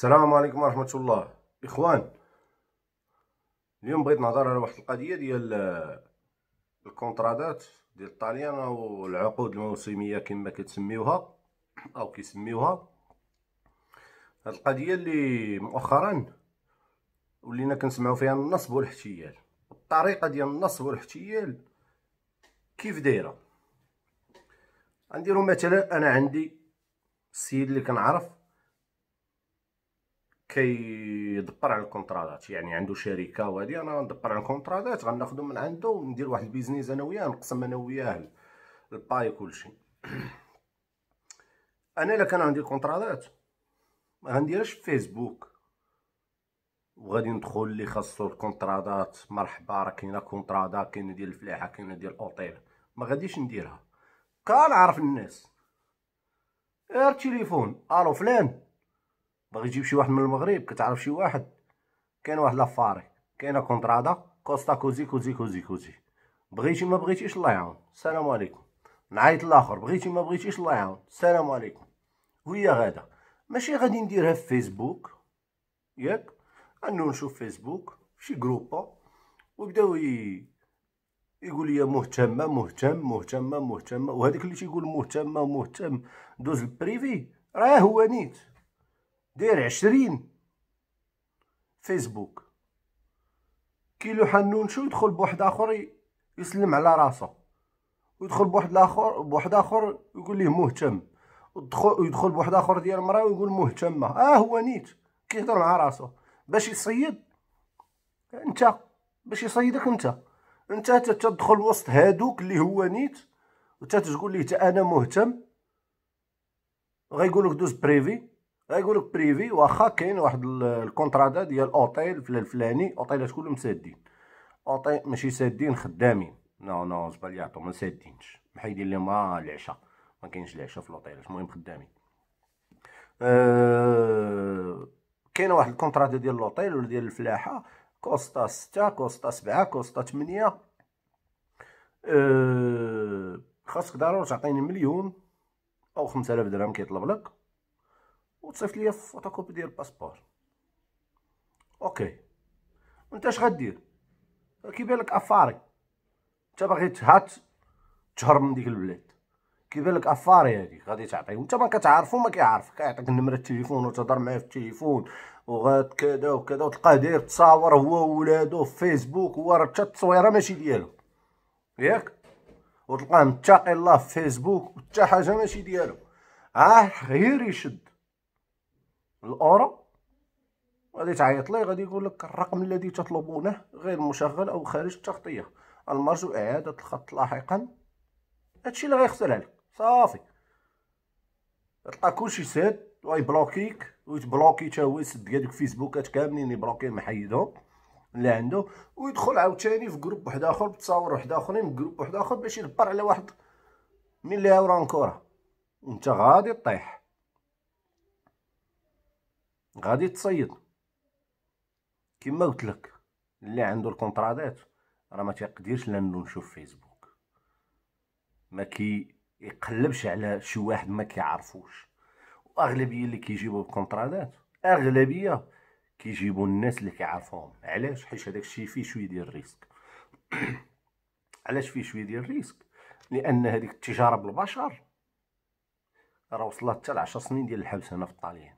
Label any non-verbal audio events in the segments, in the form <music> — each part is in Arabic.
السلام عليكم ورحمة الله إخوان اليوم بغيت نهضر على واحد القضية ديال آه، الكونترادات ديال الطاليان أو العقود الموسمية كما كتسميوها أو كيسميوها هاد القضية اللي مؤخرا ولينا كنسمعو فيها النصب والاحتيال الطريقة ديال النصب والاحتيال كيف دايرة غنديروا مثلا أنا عندي السيد اللي كنعرف كيدبر على الكونترادات يعني عنده شركه وهادي انا غندبر على الكونترادات غناخذو من عنده وندير واحد البيزنيس انا وياه نقسم انا وياه الباي كلشي <clears throat> انا الا كان عندي الكونترادات ما غنديرش في فيسبوك وغادي ندخل اللي خاصو الكونترادات مرحبا راه كاينه كونترادا كاينه ديال الفلاحه كاينه ديال الاوتيل ما غاديش نديرها كنعرف الناس غير تليفون الو فلان باغي تجيب شي واحد من المغرب كتعرف شي واحد كاين واحد لافاري كاينه كونترادا كوستا كوزي كوزي كوزي كوزي بغيتي ما بغيتيش الله يعاون السلام عليكم نعيط لاخر بغيتي ما بغيتيش الله يعاون السلام عليكم وهي غادا ماشي غادي نديرها في فيسبوك ياك انو نشوف فيسبوك شي جروبا وبداو يقول لي مهتمه مهتم مهتمه مهتمه وهذاك اللي تيقول مهتمه مهتم دوز البريفي راه هو نيت داير عشرين فيسبوك كيلو حنون شو يدخل بواحد اخر يسلم على راسه ويدخل بواحد اخر بواحد اخر يقول ليه مهتم ويدخل يدخل بواحد اخر ديال مرا ويقول مهتمه اه هو نيت كيهضر مع راسه باش يصيد انت باش يصيدك انت انت تدخل وسط هادوك اللي هو نيت وتتقول ليه انا مهتم غيقولك دوز بريفي غايقول لك بريفي واخا كاين واحد الكونترادا ديال اوتيل في الفلاني اوتيلات كلهم سادين اوتيل ماشي سادين خدامين نو نو زبال يعطو ما سادينش محيدين لهم آه، العشاء ما كاينش العشاء في الاوتيلات المهم خدامين أه... كاينه واحد الكونترادا ديال الاوتيل ولا ديال الفلاحه كوستا ستة كوستا سبعة كوستا ثمانية أه... خاصك ضروري تعطيني مليون او خمسة درهم كيطلب لك وتصيفط ليا فوتوكوبي ديال الباسبور اوكي انت اش غدير كيبان لك افاري انت باغي تهات تهرب من ديك البلاد كيبان لك افاري هادي غادي تعطي وانت ما كتعرفو ما كيعرفك كيعطيك نمره التليفون وتهضر معاه في التليفون وغاد كذا وكذا وتلقاه داير تصاور هو وولادو في فيسبوك هو راه حتى التصويره ماشي ديالو ياك وتلقاه متقي الله في فيسبوك وحتى حاجه ماشي ديالو اه غير يشد الاورا غادي تعيط ليه غادي يقول لك الرقم الذي تطلبونه غير مشغل او خارج التغطيه المرجو اعاده الخط لاحقا هادشي اللي غيخسر عليك صافي تلقى كلشي بلوكيك ويبلوكيك ويتبلوكي حتى هو يسد هادوك فيسبوكات كاملين يبلوكي محيدهم اللي عنده ويدخل عاوتاني في جروب واحد اخر بتصاور واحد اخرين في جروب واحد اخر باش يدبر على واحد من اللي هاو رانكوره وانت غادي طيح غادي تصيد كما قلت لك اللي عنده الكونترادات راه ما تيقدرش لانه نشوف فيسبوك ما كي يقلبش على شي واحد ما كيعرفوش واغلبيه اللي كيجيبوا الكونترادات اغلبيه كيجيبوا الناس اللي كيعرفوهم علاش حيت هذاك الشيء فيه شويه ديال الريسك <coughs> علاش فيه شويه ديال الريسك لان هذيك التجاره بالبشر راه وصلت حتى ل 10 سنين ديال الحبس هنا في الطاليان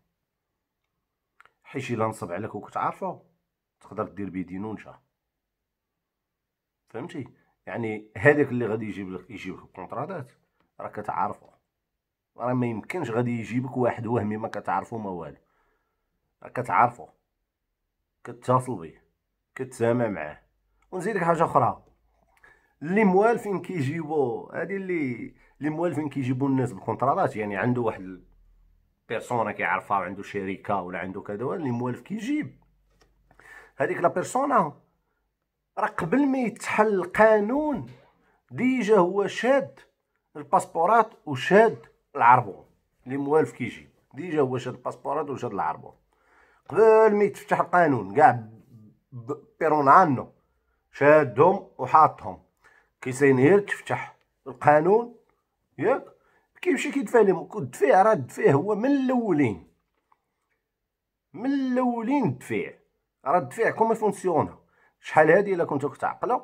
حيت الا نصب عليك وكنت عارفه تقدر دير بيه دينونشا فهمتي يعني هذاك اللي غادي يجيب لك يجيب لك الكونترادات راه كتعرفو راه ما يمكنش غادي يجيبك واحد وهمي ما كتعرفو ما والو راه كتعرفو كتتصل بيه كتسامع معاه ونزيدك حاجه اخرى اللي موالفين كيجيبو هادي اللي اللي موالفين كيجيبو الناس بالكونترادات يعني عنده واحد بيرسونا كيعرفها وعندو شركه ولا عنده كذا اللي موالف كيجيب هذيك لا بيرسونا راه قبل ما يتحل القانون ديجا هو شاد الباسبورات وشاد العربون اللي موالف كيجيب ديجا هو شاد الباسبورات وشاد العربون قبل ما يتفتح القانون كاع بيرون عنو شادهم وحاطهم كيسينير تفتح القانون ياك كيمشي كيدفع لهم الدفاع راه الدفاع هو من الاولين من الاولين الدفيع راه الدفيع كوم فونسيون شحال هادي الا كنتو كتعقلوا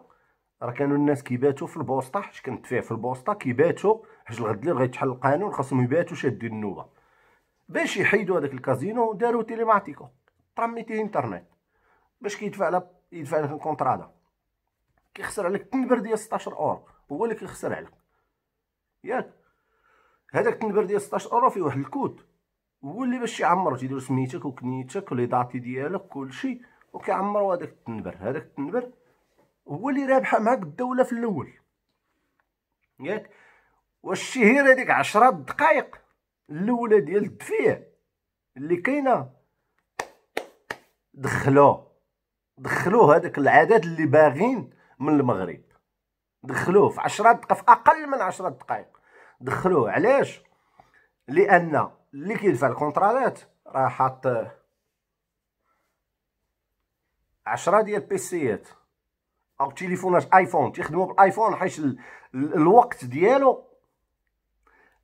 راه كانوا الناس كيباتوا في البوسطه حيت كان الدفاع في البوسطه كيباتوا حيت الغد اللي غيتحل القانون خاصهم يباتوا شادين النوبه باش يحيدوا هذاك الكازينو داروا تيليماتيكو طرميتي انترنت باش كيدفع على يدفع لك الكونترا هذا كيخسر عليك التنبر ديال 16 اورو هو اللي كيخسر عليك ياك هذاك التنبر ديال 16 اورو فيه واحد الكود هو اللي باش يعمر تيدير سميتك وكنيتك لي داتي ديالك كلشي وكيعمروا هذاك التنبر هذاك التنبر هو اللي رابحه معاك الدوله في الاول ياك والشهير هذيك 10 دقائق الاولى ديال الدفيع اللي كاينه دخلوه دخلوه هذاك العدد اللي باغين من المغرب دخلوه في 10 دقائق في اقل من 10 دقائق دخلوه علاش لان اللي كيدفع الكونترالات راه حاط عشرة ديال البيسيات او تليفونات ايفون تيخدموا بالايفون حيت الوقت ديالو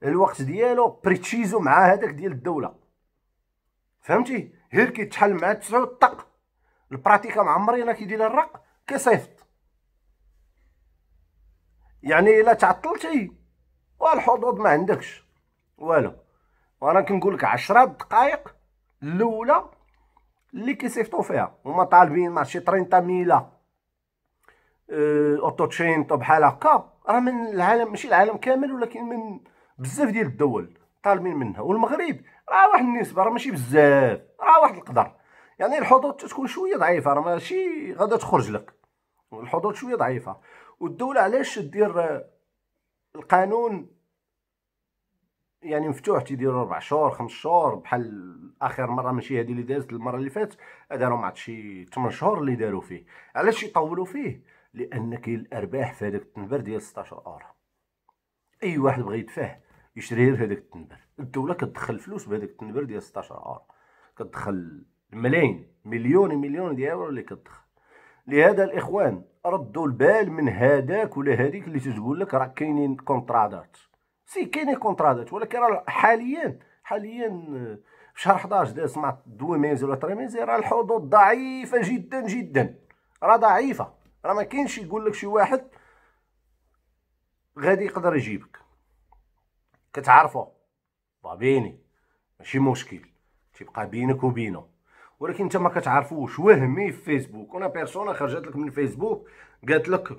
الوقت ديالو بريتشيزو مع هذاك ديال الدوله فهمتي غير كيتحل مع تسعود الطق البراتيكا مع عمرينا كيدير الرق كيصيفط يعني الا تعطلتي والحظوظ ما عندكش والو وانا كنقول لك 10 دقائق الاولى اللي كيصيفطوا فيها هما طالبين مع شي 30 ميلا اه اوتو تشينتو بحال هكا راه من العالم ماشي العالم كامل ولكن من بزاف ديال الدول طالبين منها والمغرب راه واحد النسبه راه ماشي بزاف راه واحد القدر يعني الحظوظ تكون شويه ضعيفه راه ماشي غادا تخرج لك الحظوظ شويه ضعيفه والدوله علاش دير القانون يعني مفتوح تيديروا ربع شهور خمس شهور بحال اخر مره ماشي هذه اللي دازت المره اللي فاتت داروا مع شي 8 شهور اللي داروا فيه علاش يطولوا فيه لان كاين الارباح في هذاك التنبر ديال 16 اورو اي واحد بغى يدفعه يشري غير هذاك التنبر الدوله كتدخل فلوس بهذاك التنبر ديال 16 اورو كتدخل ملايين مليون مليون ديال اورو اللي كتدخل لهذا الاخوان ردوا البال من هذاك ولا هذيك اللي تقول لك راه كاينين كونترادات سي كاينين كونترادات ولكن راه حاليا حاليا في شهر 11 داز سمعت دو ميز ولا تري ميز راه الحدود ضعيفه جدا جدا راه ضعيفه راه ما كاينش يقول لك شي واحد غادي يقدر يجيبك كتعرفو بابيني ماشي مشكل تبقى بينك وبينه ولكن انت ما كتعرفوش وهمي في فيسبوك انا بيرسونا خرجت لك من فيسبوك قالت لك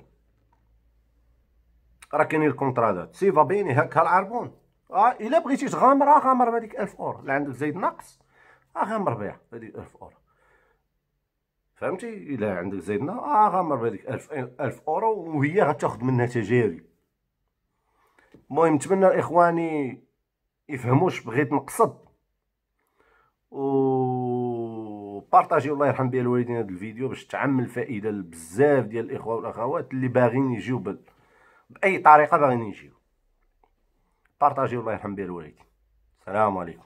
راه كاينين الكونترادات سي فا بيني هكا العربون اه الا بغيتي تغامر آه، غامر بهذيك 1000 اورو الا عندك زايد ناقص اه غامر بها هذيك 1000 اورو فهمتي الا عندك زيد ناقص اه غامر بهذيك 1000 1000 اورو وهي غتاخذ منها تجاري المهم نتمنى اخواني يفهموش بغيت نقصد و بارطاجيو الله يرحم بها الوالدين هذا الفيديو باش تعم الفائده لبزاف ديال الاخوه والاخوات اللي باغيين يجيو بال... باي طريقه باغيين يجيو بارطاجيو الله يرحم بها الوالدين السلام عليكم